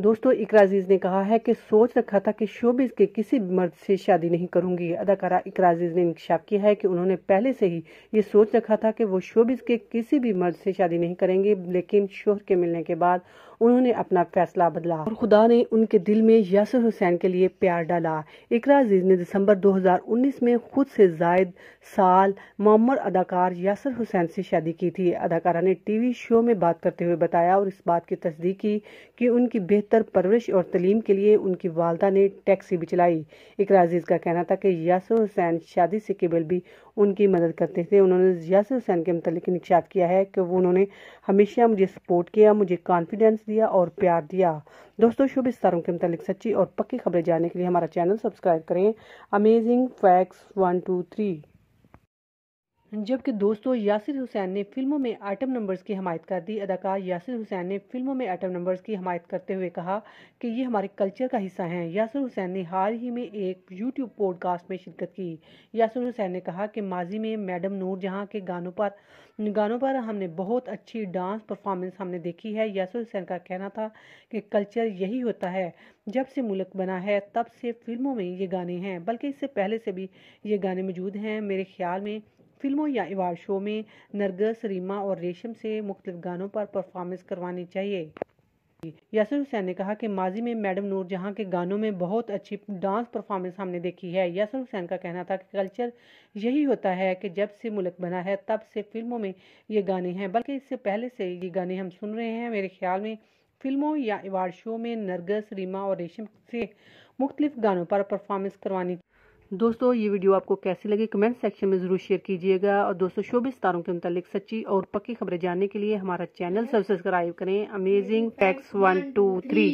दोस्तों इकरा अजीज ने कहा है कि सोच रखा था कि शोबिज के किसी मर्द से शादी नहीं करूंगी अदाकारा इकरा अजीज ने इंकशाफ किया है कि उन्होंने पहले से ही ये सोच रखा था कि वो शोबिज के किसी भी मर्द से शादी नहीं करेंगे लेकिन शोहर के मिलने के बाद उन्होंने अपना फैसला बदला और खुदा ने उनके दिल में यासर हुसैन के लिए प्यार डाला इकरा अजीज ने दिसंबर उन्नीस में खुद से जायद साल मोहम्मद अदाकार यासर हुसैन से शादी की थी अदाकारा ने टीवी शो में बात करते हुए बताया और इस बात की तस्दीक की कि उन उनकी बेहतर परवरिश और तलीम के लिए उनकी वालदा ने टैक्सी भी चलाई इकरा अजीज़ का कहना था कि यासर हुसैन शादी से केवल भी उनकी मदद करते थे उन्होंने यासर हुसैन के मतलब इंकशाफ किया है कि वो उन्होंने हमेशा मुझे सपोर्ट किया मुझे कॉन्फिडेंस दिया और प्यार दिया दोस्तों शुभ इस्तारों के मतलब सच्ची और पक्की खबरें जानने के लिए हमारा चैनल सब्सक्राइब करें amazing facts one two three जबकि दोस्तों यासिर हुसैन ने फिल्मों में आइटम नंबर्स की हमायत कर दी अदाकार यासिर हुसैन ने फिल्मों में आइटम नंबर्स की हमायत करते हुए कहा कि ये हमारे कल्चर का हिस्सा हैं यासिर हुसैन ने हाल ही में एक यूट्यूब पॉडकास्ट में शिरकत की यासिर हुसैन ने कहा कि माजी में मैडम नूर जहाँ के गानों पर गानों पर हमने बहुत अच्छी डांस परफॉर्मेंस हमने देखी है यासिर हुसैन का कहना था कि कल्चर यही होता है जब से मुल्क बना है तब से फिल्मों में ये गाने हैं बल्कि इससे पहले से भी ये गाने मौजूद हैं मेरे ख्याल में फिल्मों या एवार्ड शो में नरगस रीमा और रेशम से मुख्तफ गानों पर परफॉर्मेंस करवानी चाहिए यासर हुसैन ने कहा कि माजी में मैडम नूर जहां के गानों में बहुत अच्छी डांस परफॉर्मेंस हमने देखी है यासर हुसैन का कहना था कि कल्चर यही होता है कि जब से मुल्क बना है तब से फिल्मों में ये गाने हैं बल्कि इससे पहले से ये गाने हम सुन रहे हैं मेरे ख्याल में फिल्मों या अवार्ड शो में नरगस रीमा और रेशम से मुख्तलिफ गानों पर परफॉर्मेंस करवानी दोस्तों ये वीडियो आपको कैसी लगी कमेंट सेक्शन में ज़रूर शेयर कीजिएगा और दोस्तों भी तारों के मुतालिक सच्ची और पक्की खबरें जानने के लिए हमारा चैनल सब्सक्राइब करें amazing facts one two three